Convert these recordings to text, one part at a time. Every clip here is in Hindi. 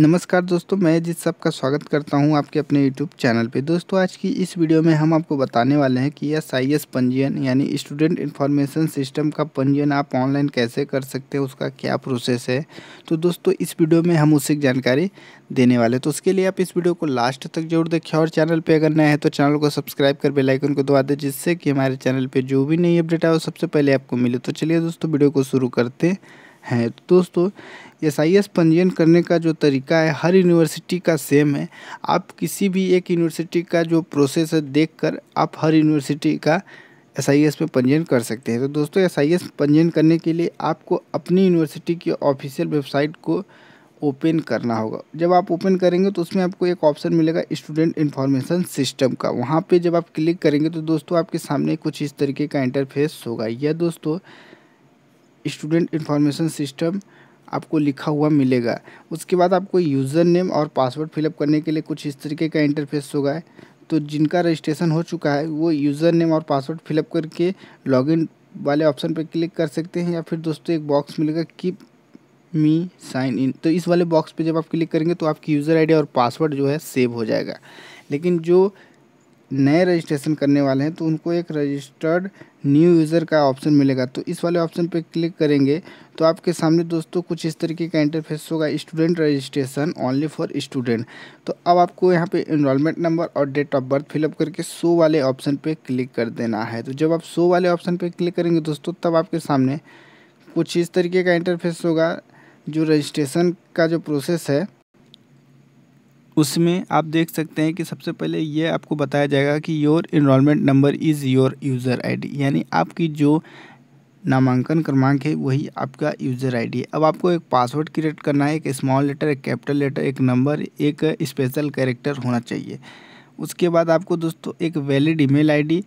नमस्कार दोस्तों मैं जिस सबका स्वागत करता हूं आपके अपने यूट्यूब चैनल पे दोस्तों आज की इस वीडियो में हम आपको बताने वाले हैं कि एस आई एस पंजीयन यानी स्टूडेंट इन्फॉर्मेशन सिस्टम का पंजीयन आप ऑनलाइन कैसे कर सकते हैं उसका क्या प्रोसेस है तो दोस्तों इस वीडियो में हम उसे जानकारी देने वाले तो उसके लिए आप इस वीडियो को लास्ट तक जरूर देखें और चैनल पर अगर नया है तो चैनल को सब्सक्राइब कर बेलाइकन को दबा दें जिससे कि हमारे चैनल पर जो भी नई अपडेट आए सबसे पहले आपको मिले तो चलिए दोस्तों वीडियो को शुरू करते हैं हैं दोस्तों एस आई एस पंजीयन करने का जो तरीका है हर यूनिवर्सिटी का सेम है आप किसी भी एक यूनिवर्सिटी का जो प्रोसेस है देख कर आप हर यूनिवर्सिटी का एस आई एस में पंजीयन कर सकते हैं तो दोस्तों एस आई एस पंजीयन करने के लिए आपको अपनी यूनिवर्सिटी की ऑफिशियल वेबसाइट को ओपन करना होगा जब आप ओपन करेंगे तो उसमें आपको एक ऑप्शन मिलेगा स्टूडेंट इन्फॉर्मेशन सिस्टम का वहाँ पे जब आप क्लिक करेंगे तो दोस्तों आपके सामने कुछ इस तरीके का इंटरफेस होगा यह दोस्तों स्टूडेंट इन्फॉर्मेशन सिस्टम आपको लिखा हुआ मिलेगा उसके बाद आपको यूज़र नेम और पासवर्ड फिलअप करने के लिए कुछ इस तरीके का इंटरफेस होगा तो जिनका रजिस्ट्रेशन हो चुका है वो यूज़र नेम और पासवर्ड फिलअप करके लॉगिन वाले ऑप्शन पर क्लिक कर सकते हैं या फिर दोस्तों एक बॉक्स मिलेगा कीप मी साइन इन तो इस वाले बॉक्स पे जब आप क्लिक करेंगे तो आपकी यूज़र आईडी और पासवर्ड जो है सेव हो जाएगा लेकिन जो नए रजिस्ट्रेशन करने वाले हैं तो उनको एक रजिस्टर्ड न्यू यूज़र का ऑप्शन मिलेगा तो इस वाले ऑप्शन पर क्लिक करेंगे तो आपके सामने दोस्तों कुछ इस तरीके का इंटरफेस होगा student registration only for student तो अब आपको यहाँ पे इनरोलमेंट नंबर और डेट ऑफ बर्थ फिलअप करके सो वाले ऑप्शन पर क्लिक कर देना है तो जब आप सो वाले ऑप्शन पर क्लिक करेंगे दोस्तों तब आपके सामने कुछ इस तरीके का इंटरफेस होगा जो रजिस्ट्रेशन का जो प्रोसेस है उसमें आप देख सकते हैं कि सबसे पहले ये आपको बताया जाएगा कि your enrolment number is your user ID यानी आपकी जो नामांकन क्रमांक है वही आपका यूज़र आईडी है अब आपको एक पासवर्ड क्रिएट करना है एक स्मॉल लेटर एक कैपिटल लेटर एक नंबर एक स्पेशल कैरेक्टर होना चाहिए उसके बाद आपको दोस्तों एक वैलिड ईमेल आईडी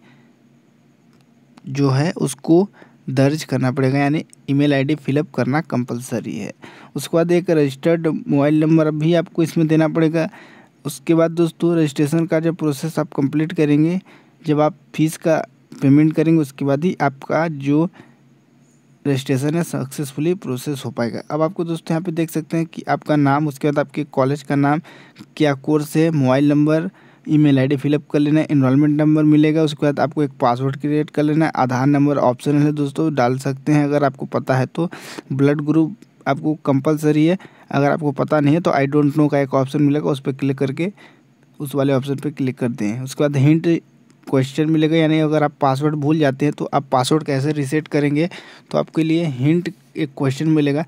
जो है उसको दर्ज करना पड़ेगा यानी ईमेल आईडी फिलअप करना कंपलसरी है उसके बाद एक रजिस्टर्ड मोबाइल नंबर भी आपको इसमें देना पड़ेगा उसके बाद दोस्तों रजिस्ट्रेशन का जो प्रोसेस आप कंप्लीट करेंगे जब आप फीस का पेमेंट करेंगे उसके बाद ही आपका जो रजिस्ट्रेशन है सक्सेसफुली प्रोसेस हो पाएगा अब आपको दोस्तों यहाँ पे देख सकते हैं कि आपका नाम उसके बाद आपके कॉलेज का नाम क्या कोर्स है mobile number email ID fill up कर लेना है इनरोलमेंट नंबर मिलेगा उसके बाद आपको एक पासवर्ड क्रिएट कर लेना है आधार नंबर ऑप्शन है दोस्तों डाल सकते हैं अगर आपको पता है तो ब्लड ग्रुप आपको कंपलसरी है अगर आपको पता नहीं है तो आई डोंट नो का एक ऑप्शन मिलेगा उस पर क्लिक करके उस वाले ऑप्शन पर क्लिक कर दें उसके बाद हिंट क्वेश्चन मिलेगा यानी अगर आप पासवर्ड भूल जाते हैं तो आप पासवर्ड कैसे रिसेट करेंगे तो आपके लिए हिंट एक क्वेश्चन मिलेगा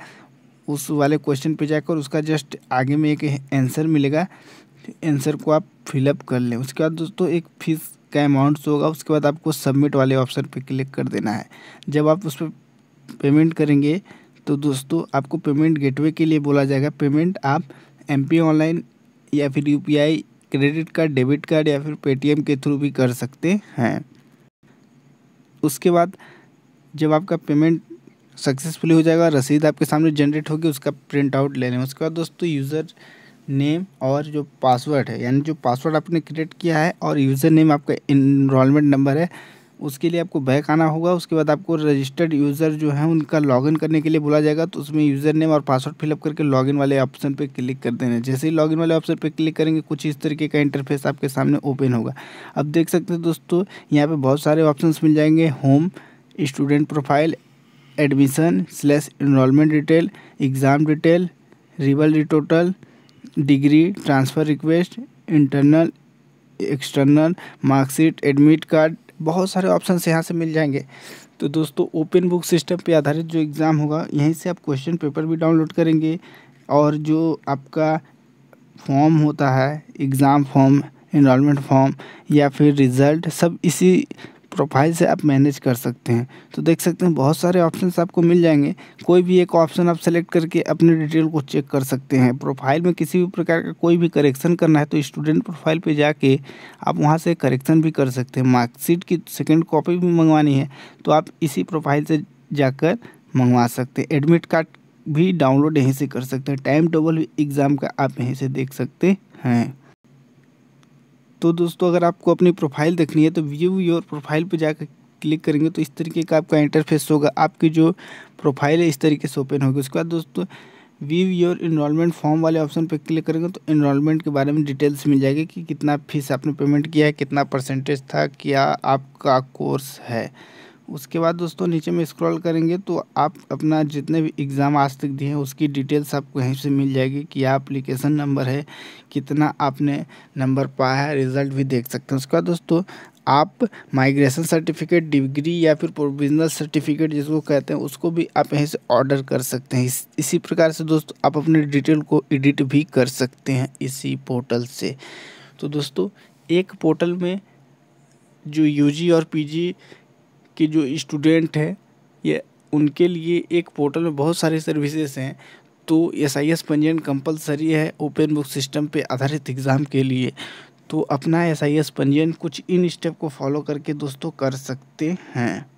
उस वाले क्वेश्चन पे जाकर उसका जस्ट आगे में एक आंसर मिलेगा आंसर को आप फिलअप कर लें उसके बाद दोस्तों एक फीस का अमाउंट होगा उसके बाद आपको सबमिट वाले ऑप्शन पर क्लिक कर देना है जब आप उस पर पेमेंट करेंगे तो दोस्तों आपको पेमेंट गेटवे के लिए बोला जाएगा पेमेंट आप एम ऑनलाइन या फिर यू क्रेडिट कार्ड डेबिट कार्ड या फिर पेटीएम के थ्रू भी कर सकते हैं उसके बाद जब आपका पेमेंट सक्सेसफुली हो जाएगा रसीद आपके सामने जनरेट होगी उसका प्रिंट आउट ले लें उसके बाद दोस्तों यूज़र नेम और जो पासवर्ड है यानी जो पासवर्ड आपने क्रिएट किया है और यूज़र नेम आपका इनरोलमेंट नंबर है उसके लिए आपको बैक आना होगा उसके बाद आपको रजिस्टर्ड यूज़र जो है उनका लॉगिन करने के लिए बोला जाएगा तो उसमें यूज़र नेम और पासवर्ड फिलअप करके लॉगिन वाले ऑप्शन पर क्लिक कर देना है जैसे ही लॉगिन वाले ऑप्शन पर क्लिक करेंगे कुछ इस तरीके का इंटरफेस आपके सामने ओपन होगा अब देख सकते हैं दोस्तों यहाँ पर बहुत सारे ऑप्शन मिल जाएंगे home student profile admission slash enrolment detail exam detail रिवल retotal degree transfer request internal external marksheet admit card बहुत सारे ऑप्शन यहाँ से मिल जाएंगे तो दोस्तों ओपन बुक सिस्टम पे आधारित जो एग्ज़ाम होगा यहीं से आप क्वेश्चन पेपर भी डाउनलोड करेंगे और जो आपका फॉर्म होता है एग्ज़ाम फॉर्म इनमेंट फॉर्म या फिर रिज़ल्ट सब इसी प्रोफाइल से आप मैनेज कर सकते हैं तो देख सकते हैं बहुत सारे ऑप्शन आपको मिल जाएंगे कोई भी एक ऑप्शन आप सेलेक्ट करके अपने डिटेल को चेक कर सकते हैं प्रोफाइल में किसी भी प्रकार का कोई भी करेक्शन करना है तो स्टूडेंट प्रोफाइल पे जाके आप वहाँ से करेक्शन भी कर सकते हैं मार्कशीट की सेकेंड कॉपी भी मंगवानी है तो आप इसी प्रोफाइल से जाकर मंगवा सकते हैं एडमिट कार्ड भी डाउनलोड यहीं से कर सकते हैं टाइम टेबल एग्ज़ाम का आप यहीं से देख सकते हैं तो दोस्तों अगर आपको अपनी प्रोफाइल देखनी है तो व्यू योर प्रोफाइल पर जाकर क्लिक करेंगे तो इस तरीके का आपका इंटरफेस होगा आपकी जो प्रोफाइल है इस तरीके से ओपन होगी उसके बाद दोस्तों व्यू योर इनरोलमेंट फॉर्म वाले ऑप्शन पर क्लिक करेंगे तो इनरोलमेंट के बारे में डिटेल्स मिल जाएगी कि कितना फीस आपने पेमेंट किया है कितना परसेंटेज था क्या आपका कोर्स है उसके बाद दोस्तों नीचे में स्क्रॉल करेंगे तो आप अपना जितने भी एग्ज़ाम आज तक दिए हैं उसकी डिटेल्स आपको यहीं से मिल जाएगी कि यह अप्लीकेशन नंबर है कितना आपने नंबर पाया है रिज़ल्ट भी देख सकते हैं उसके बाद दोस्तों आप माइग्रेशन सर्टिफिकेट डिग्री या फिर प्रोविजनल सर्टिफिकेट जिसको कहते हैं उसको भी आप यहीं से ऑर्डर कर सकते हैं इस, इसी प्रकार से दोस्तों आप अपने डिटेल को एडिट भी कर सकते हैं इसी पोर्टल से तो दोस्तों एक पोर्टल में जो यूजी और पीजी कि जो स्टूडेंट है ये उनके लिए एक पोर्टल में बहुत सारी सर्विसेज हैं तो एस आई एस पंजीयन कंपलसरी है ओपन बुक सिस्टम पे आधारित एग्ज़ाम के लिए तो अपना एस आई एस पंजीयन कुछ इन स्टेप को फॉलो करके दोस्तों कर सकते हैं